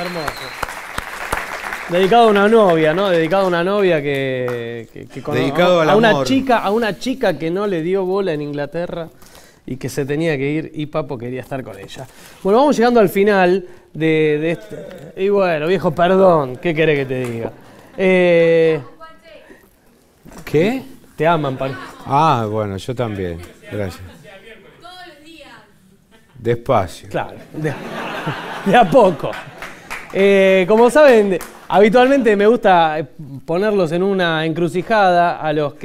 Hermoso. Dedicado a una novia, ¿no? Dedicado a una novia que, Dedicado a, una chica, a una chica que no le dio bola en Inglaterra y que se tenía que ir y Papo quería estar con ella. Bueno, vamos llegando al final de, este. Y bueno, viejo, perdón, ¿qué querés que te diga? Eh, ¿Qué? Te aman, Pan. Ah, bueno, yo también. Gracias. Despacio. Claro, de, de a poco. Eh, como saben, habitualmente me gusta ponerlos en una encrucijada a los,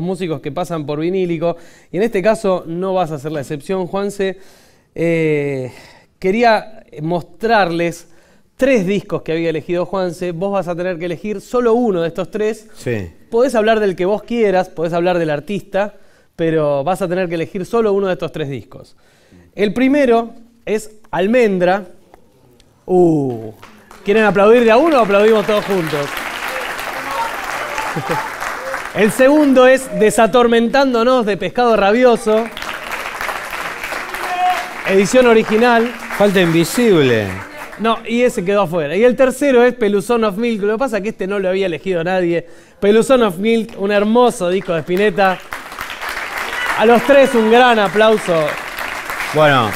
músicos que pasan por vinílico. Y en este caso no vas a ser la excepción, Juanse. Eh, quería mostrarles tres discos que había elegido Juanse. Vos vas a tener que elegir solo uno de estos tres. Sí. Podés hablar del que vos quieras, podés hablar del artista, pero vas a tener que elegir solo uno de estos tres discos. El primero es Almendra Uh, ¿Quieren aplaudir de a uno o aplaudimos todos juntos? El segundo es Desatormentándonos de Pescado Rabioso. Edición original. Falta invisible. No, y ese quedó afuera. Y el tercero es Peluzón of Milk. Lo que pasa es que este no lo había elegido nadie. Peluzón of Milk, un hermoso disco de Spinetta. A los tres un gran aplauso. Bueno,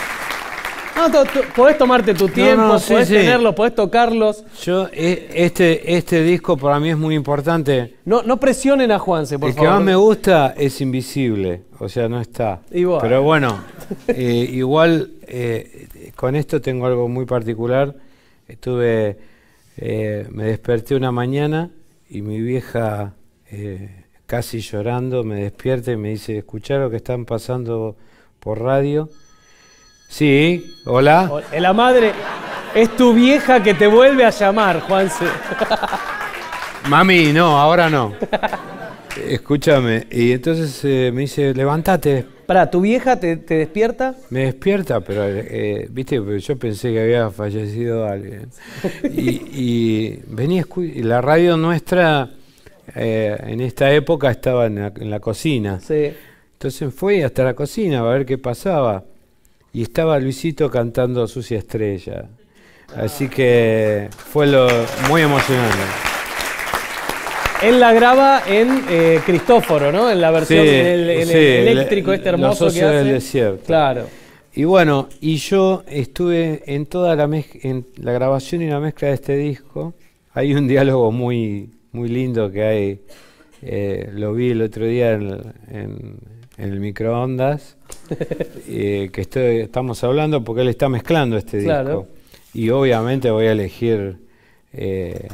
no, podés tomarte tu tiempo, puedes podés tenerlos, podés tocarlos. Yo, eh, este, este disco para mí es muy importante. No, presionen a Juanse, por favor. El que más me gusta es Invisible, o sea, no está. Pero bueno, eh, igual eh, con esto tengo algo muy particular. Estuve, me desperté una mañana y mi vieja, casi llorando, me despierta y me dice, escuchá lo que están pasando por radio Sí, hola. La madre es tu vieja que te vuelve a llamar, Juanse. Mami, no, ahora no. Escúchame, y entonces eh, me dice, levántate. Para, ¿tu vieja te, despierta? Me despierta, pero, eh, viste, yo pensé que había fallecido alguien. y, venía, y la radio nuestra eh, en esta época estaba en la, cocina. Sí. Entonces fue hasta la cocina a ver qué pasaba y estaba Luisito cantando Sucia Estrella. Así que fue lo muy emocionante. Él la graba en eh, Cristóforo, ¿no? En la versión eléctrica, eléctrico, este hermoso que hace. Del desierto. Claro. Y bueno, y yo estuve en toda la en la grabación y la mezcla de este disco. Hay un diálogo muy, muy lindo que hay. Eh, lo vi el otro día en en el microondas eh, que estamos hablando porque él está mezclando este disco. Y obviamente voy a elegir eh,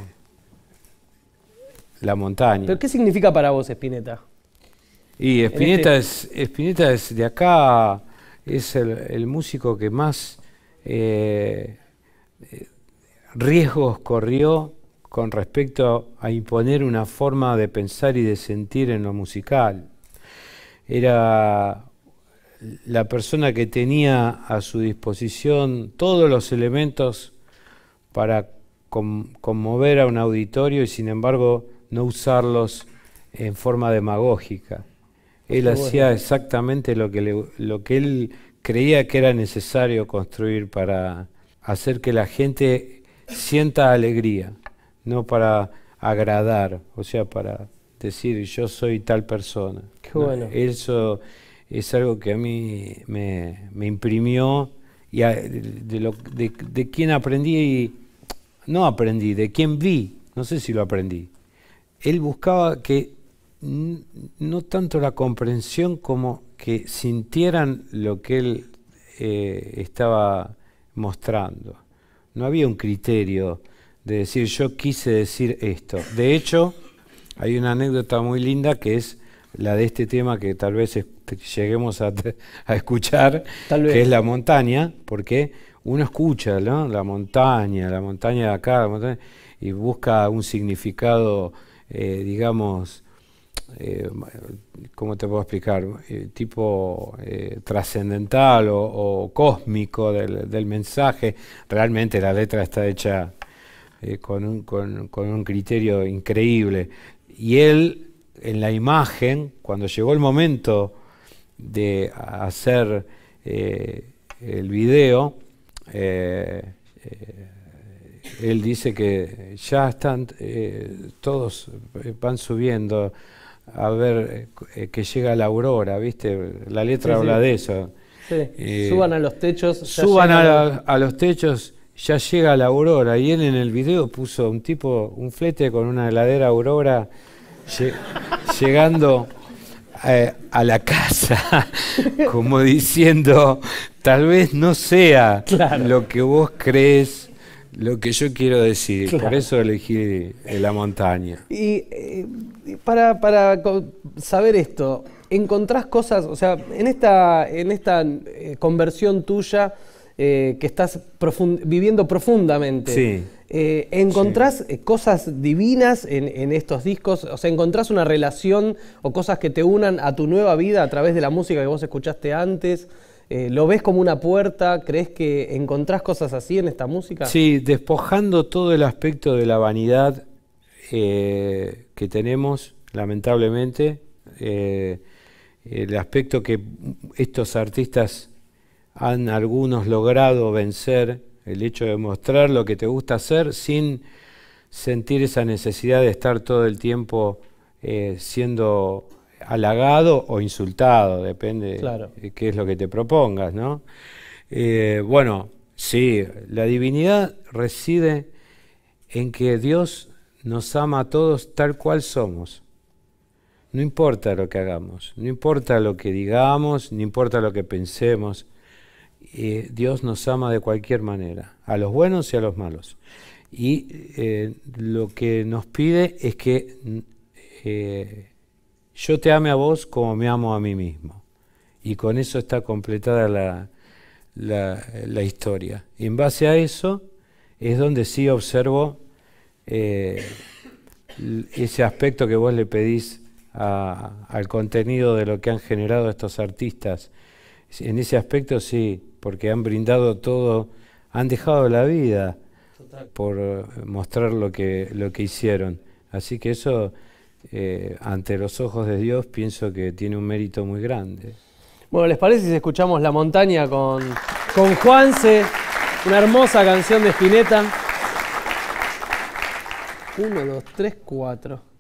La montaña. ¿Pero qué significa para vos Spinetta? Y este- Spinetta, es, de acá, es el, músico que más eh, riesgos corrió con respecto a imponer una forma de pensar y de sentir en lo musical era la persona que tenía a su disposición todos los elementos para conmover a un auditorio y sin embargo no usarlos en forma demagógica. Él hacía exactamente lo que, lo que él creía que era necesario construir para hacer que la gente sienta alegría, no para agradar, o sea, para decir, yo soy tal persona. Eso es algo que a mí me, imprimió y de, quien aprendí, y, no aprendí, de quien vi, no sé si lo aprendí. Él buscaba que no tanto la comprensión como que sintieran lo que él eh, estaba mostrando. No había un criterio de decir yo quise decir esto. De hecho, hay una anécdota muy linda que es la de este tema que tal vez lleguemos a, escuchar, que es la montaña, porque uno escucha la montaña, la montaña de acá, y busca un significado, eh, digamos, eh, ¿cómo te puedo explicar? Eh, tipo trascendental o, cósmico del, mensaje. Realmente la letra está hecha con, un, criterio increíble. Y él, en la imagen, cuando llegó el momento de hacer eh, el video, eh, eh, él dice que ya están todos van subiendo a ver que llega la aurora, ¿viste? La letra habla de eso. suban a los techos. Suban a, a, los techos ya llega la aurora y él en el video puso un tipo, un flete con una heladera aurora llegando eh, a la casa, como diciendo, tal vez no sea lo que vos crees. Lo que yo quiero decir, por eso elegí la montaña. Y eh, para, para saber esto, ¿encontrás cosas, o sea, en esta, en esta eh, conversión tuya, eh, que estás viviendo profundamente. Eh, ¿Encontrás eh, cosas divinas en, estos discos? O sea, ¿encontrás una relación o cosas que te unan a tu nueva vida a través de la música que vos escuchaste antes? ¿Lo ves como una puerta? ¿Crees que encontrás cosas así en esta música? Sí, despojando todo el aspecto de la vanidad que tenemos, lamentablemente, el aspecto que estos artistas han algunos logrado vencer el hecho de mostrar lo que te gusta hacer sin sentir esa necesidad de estar todo el tiempo eh, siendo halagado o insultado, depende de qué es lo que te propongas, ¿no? Eh, bueno, sí, la divinidad reside en que Dios nos ama a todos tal cual somos. No importa lo que hagamos, no importa lo que digamos, no importa lo que pensemos, eh, Dios nos ama de cualquier manera, a los buenos y a los malos. Y eh, lo que nos pide es que mm, eh, yo te ame a vos como me amo a mí mismo. Y con eso está completada la, historia. Y en base a eso es donde sí observo ese aspecto que vos le pedís al contenido de lo que han generado estos artistas. En ese aspecto sí porque han brindado todo, han dejado la vida por eh, mostrar lo que, lo que hicieron. Así que eso, eh, ante los ojos de Dios, pienso que tiene un mérito muy grande. Bueno, ¿les parece si escuchamos La montaña con, con Juanse? Una hermosa canción de Spinetta. Uno, dos, tres, cuatro.